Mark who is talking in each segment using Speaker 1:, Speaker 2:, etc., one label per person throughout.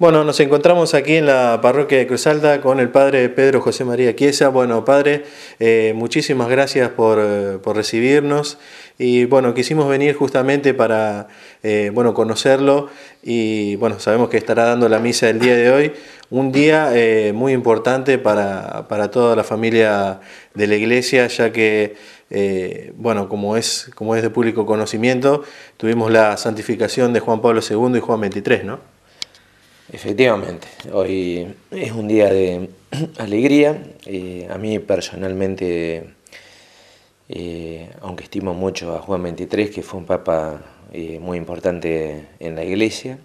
Speaker 1: Bueno, nos encontramos aquí en la parroquia de Cruzalda con el padre Pedro José María Quiesa. Bueno, padre, eh, muchísimas gracias eh, por, recibirnos y bueno, quisimos venir justamente para eh, bueno, conocerlo y bueno, sabemos que estará dando la misa el día de hoy, un día muy importante para, toda la familia de la iglesia, ya que, bueno, como es, como es de público conocimiento, tuvimos la santificación de Juan Pablo II y Juan XXIII, ¿no? Efectivamente, hoy es un día de alegría. Eh, a mí personalmente, eh, aunque estimo mucho a Juan XXIII, que fue un papa eh, muy importante en la iglesia,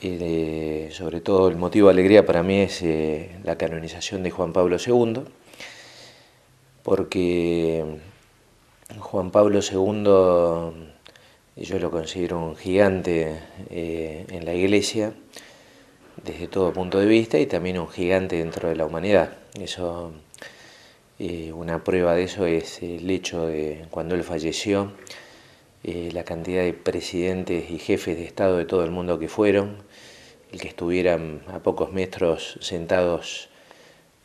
Speaker 1: y sobre todo el motivo de alegría para mí es la canonización de Juan Pablo II, porque Juan Pablo II yo lo considero un gigante en la iglesia desde todo punto de vista y también un gigante dentro de la humanidad. Eso, eh, una prueba de eso es el hecho de cuando él falleció, eh, la cantidad de presidentes y jefes de Estado de todo el mundo que fueron, el que estuvieran a pocos metros sentados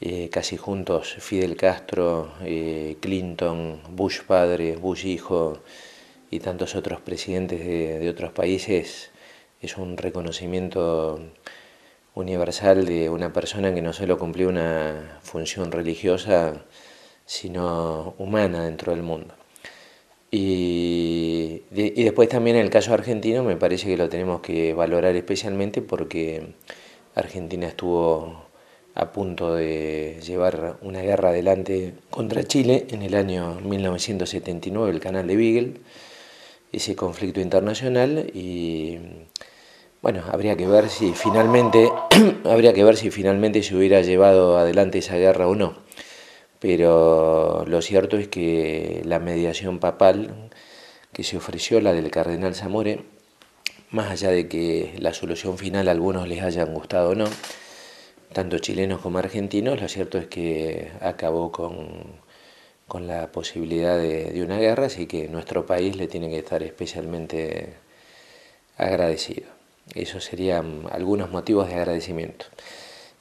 Speaker 1: eh, casi juntos Fidel Castro, Clinton, Bush padre, Bush hijo y tantos otros presidentes de otros países, es un reconocimiento universal de una persona que no solo cumplió una función religiosa, sino humana dentro del mundo. Y, y, después también el caso argentino me parece que lo tenemos que valorar especialmente porque Argentina estuvo a punto de llevar una guerra adelante contra Chile en el año 1979, el canal de Beagle, ese conflicto internacional y bueno, habría que ver si finalmente habría que ver si finalmente se hubiera llevado adelante esa guerra o no. Pero lo cierto es que la mediación papal que se ofreció, la del cardenal Zamore, más allá de que la solución final a algunos les hayan gustado o no, tanto chilenos como argentinos, lo cierto es que acabó con, la posibilidad de, una guerra, así que nuestro país le tiene que estar especialmente agradecido. Esos serían algunos motivos de agradecimiento.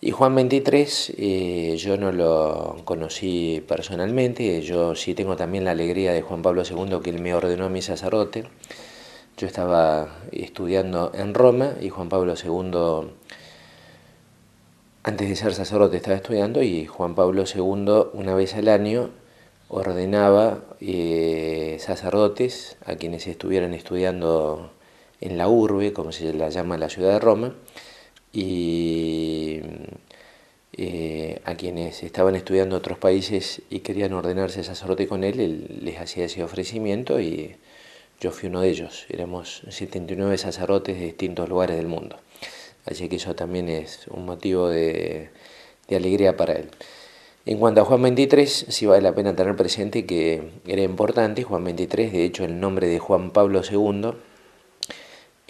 Speaker 1: Y Juan 23 eh, yo no lo conocí personalmente, yo sí tengo también la alegría de Juan Pablo II que él me ordenó mi sacerdote. Yo estaba estudiando en Roma y Juan Pablo II, antes de ser sacerdote, estaba estudiando y Juan Pablo II una vez al año ordenaba eh, sacerdotes a quienes estuvieran estudiando en la urbe, como se la llama la ciudad de Roma, y eh, a quienes estaban estudiando otros países y querían ordenarse sacerdote con él, él les hacía ese ofrecimiento y yo fui uno de ellos. Éramos 79 sacerdotes de distintos lugares del mundo. Así que eso también es un motivo de, alegría para él. En cuanto a Juan 23, sí vale la pena tener presente que era importante. Juan 23, de hecho, el nombre de Juan Pablo II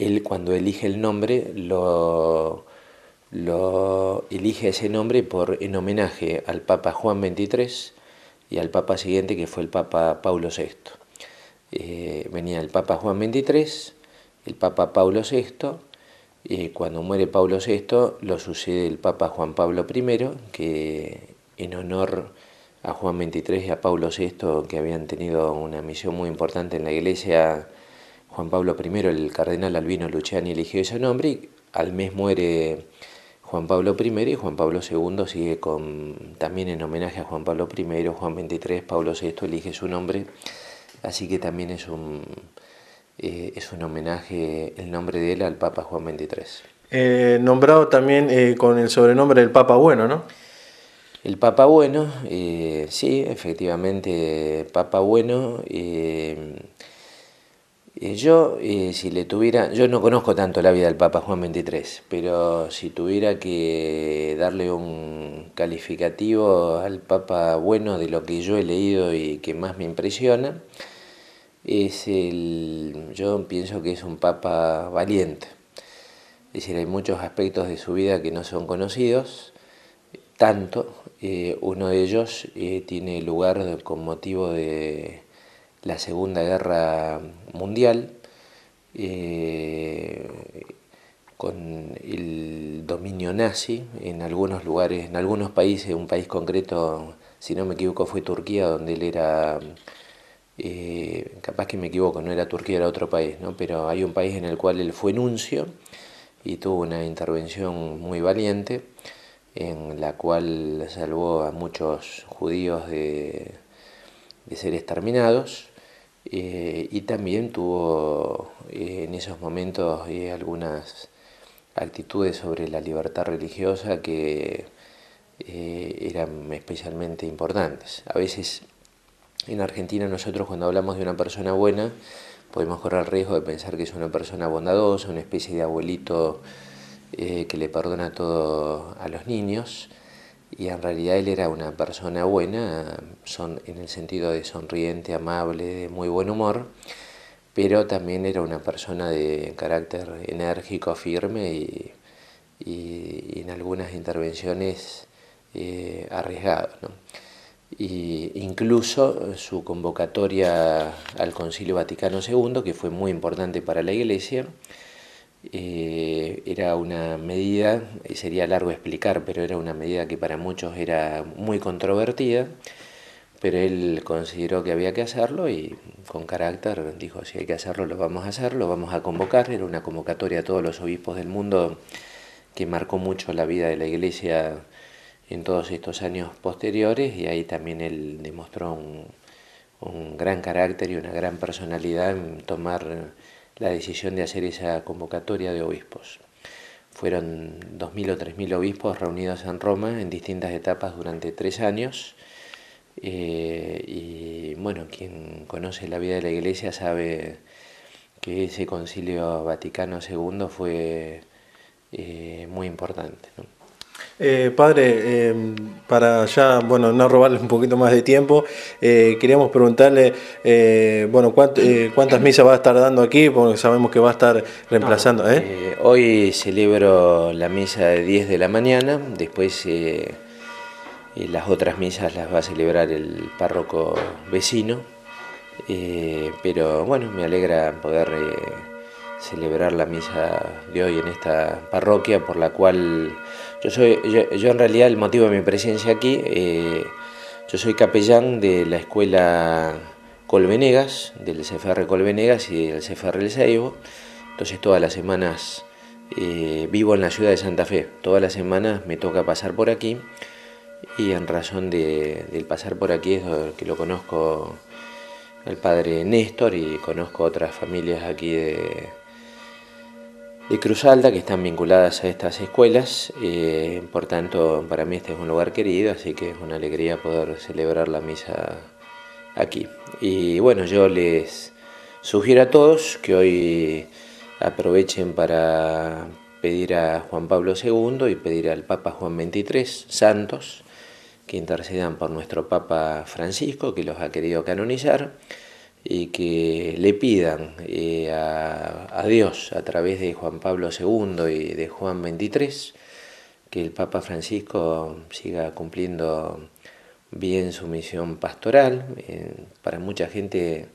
Speaker 1: él cuando elige el nombre lo, elige ese nombre por en homenaje al Papa Juan XXIII y al Papa siguiente que fue el Papa Paulo VI. Eh, venía el Papa Juan XXIII, el Papa Paulo VI, y cuando muere Paulo VI lo sucede el Papa Juan Pablo I, que en honor a Juan XXIII y a Paulo VI, que habían tenido una misión muy importante en la Iglesia, Juan Pablo I, el cardenal Albino Luciani eligió ese nombre y al mes muere Juan Pablo I y Juan Pablo II sigue con también en homenaje a Juan Pablo I, Juan XXIII, Pablo VI elige su nombre, así que también es un, eh, es un homenaje el nombre de él al Papa Juan XXIII. Eh, nombrado también eh, con el sobrenombre del Papa Bueno, ¿no? El Papa Bueno, sí, efectivamente, Papa Bueno yo, si le tuviera, yo no conozco tanto la vida del Papa Juan XXIII, pero si tuviera que darle un calificativo al Papa bueno de lo que yo he leído y que más me impresiona, es el, yo pienso que es un Papa valiente. Es decir, hay muchos aspectos de su vida que no son conocidos, tanto, eh, uno de ellos eh, tiene lugar con motivo de la Segunda Guerra Mundial, eh, con el dominio nazi en algunos lugares, en algunos países, un país concreto, si no me equivoco, fue Turquía, donde él era, eh, capaz que me equivoco, no era Turquía, era otro país, ¿no? pero hay un país en el cual él fue nuncio y tuvo una intervención muy valiente en la cual salvó a muchos judíos de, de ser exterminados eh, y también tuvo eh, en esos momentos eh, algunas actitudes sobre la libertad religiosa que eran especialmente importantes. A veces en Argentina nosotros cuando hablamos de una persona buena podemos correr el riesgo de pensar que es una persona bondadosa, una especie de abuelito que le perdona todo a los niños y en realidad él era una persona buena, son, en el sentido de sonriente, amable, de muy buen humor, pero también era una persona de carácter enérgico, firme y, en algunas intervenciones eh, arriesgado. incluso su convocatoria al Concilio Vaticano II, que fue muy importante para la Iglesia, eh, era una medida, y sería largo explicar, pero era una medida que para muchos era muy controvertida, pero él consideró que había que hacerlo y con carácter dijo, si hay que hacerlo, lo vamos a hacer, lo vamos a convocar, era una convocatoria a todos los obispos del mundo que marcó mucho la vida de la iglesia en todos estos años posteriores y ahí también él demostró un, un gran carácter y una gran personalidad en tomar la decisión de hacer esa convocatoria de obispos. Fueron 2.000 o 3.000 obispos reunidos en Roma en distintas etapas durante tres años. Eh, y bueno, quien conoce la vida de la Iglesia sabe que ese concilio Vaticano II fue eh, muy importante. Eh, padre, em, para ya, bueno, no robarle un poquito más de tiempo, eh, queríamos preguntarle, eh, bueno, ¿cuántas misas va a estar dando aquí? Porque sabemos que va a estar reemplazando. hoy celebro la misa de 10 de la mañana, después las otras misas las va a celebrar el párroco vecino, pero bueno, me alegra poder celebrar la misa de hoy en esta parroquia, por la cual yo soy, yo, en realidad el motivo de mi presencia aquí, eh, yo soy capellán de la escuela Colvenegas, del CFR Colvenegas y del CFR El Seibo, entonces todas las semanas eh, vivo en la ciudad de Santa Fe, todas las semanas me toca pasar por aquí y en razón de, del pasar por aquí es que lo conozco el padre Néstor y conozco otras familias aquí de, Cruzalda que están vinculadas a estas escuelas. Eh, por tanto, para mí este es un lugar querido, así que es una alegría poder celebrar la misa aquí. Y bueno, yo les sugiero a todos que hoy aprovechen para pedir a Juan Pablo II y pedir al Papa Juan XXIII, santos, que intercedan por nuestro Papa Francisco, que los ha querido canonizar y que le pidan eh, a, Dios a través de Juan Pablo II y de Juan XXIII que el Papa Francisco siga cumpliendo bien su misión pastoral. para mucha gente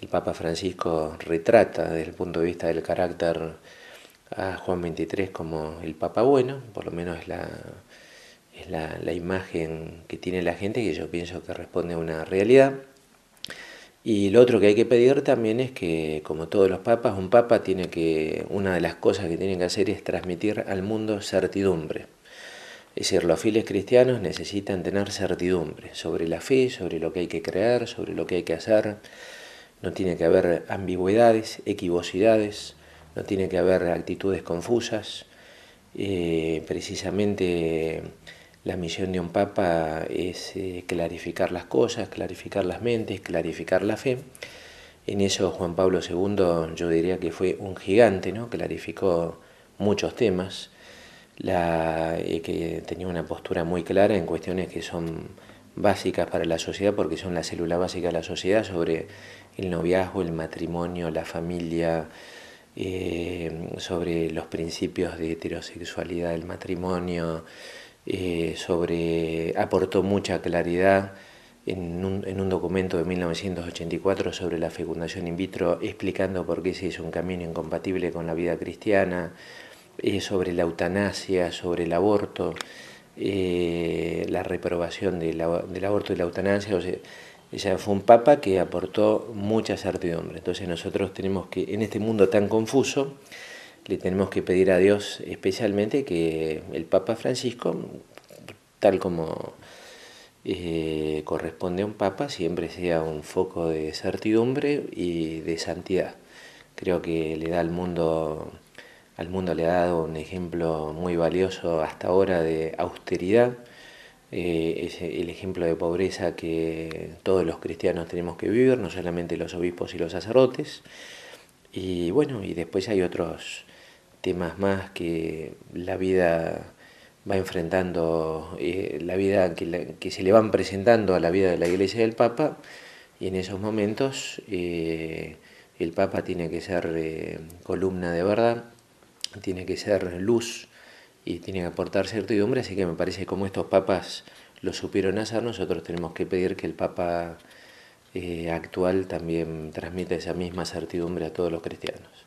Speaker 1: el Papa Francisco retrata desde el punto de vista del carácter a Juan XXIII como el Papa bueno, por lo menos es la, la imagen que tiene la gente que yo pienso que responde a una realidad. Y lo otro que hay que pedir también es que, como todos los papas, un papa tiene que, una de las cosas que tienen que hacer es transmitir al mundo certidumbre. Es decir, los fieles cristianos necesitan tener certidumbre sobre la fe, sobre lo que hay que creer, sobre lo que hay que hacer. No tiene que haber ambigüedades, equivocidades, no tiene que haber actitudes confusas. Eh, precisamente la misión de un papa es eh, clarificar las cosas, clarificar las mentes, clarificar la fe. En eso Juan Pablo II yo diría que fue un gigante, ¿no? Clarificó muchos temas, eh, que tenía una postura muy clara en cuestiones que son básicas para la sociedad, porque son la célula básica de la sociedad, sobre el noviazgo, el matrimonio, la familia, eh, sobre los principios de heterosexualidad del matrimonio, eh, sobre, aportó mucha claridad en un, documento de 1984 sobre la fecundación in vitro, explicando por qué se es un camino incompatible con la vida cristiana, eh, sobre la eutanasia, sobre el aborto, eh, la reprobación del aborto y la eutanasia. O sea, ella fue un papa que aportó mucha certidumbre. Entonces nosotros tenemos que, en este mundo tan confuso, le tenemos que pedir a Dios especialmente que el Papa Francisco, tal como eh, corresponde a un Papa, siempre sea un foco de certidumbre y de santidad. Creo que le da al mundo, al mundo le ha dado un ejemplo muy valioso hasta ahora de austeridad, eh, es el ejemplo de pobreza que todos los cristianos tenemos que vivir, no solamente los obispos y los sacerdotes. Y bueno, y después hay otros temas más que la vida va enfrentando, eh, la vida que, se le van presentando a la vida de la iglesia del Papa, y en esos momentos eh, el Papa tiene que ser eh, columna de verdad, tiene que ser luz y tiene que aportar certidumbre, así que me parece que como estos papas lo supieron hacer, nosotros tenemos que pedir que el Papa actual también transmita esa misma certidumbre a todos los cristianos.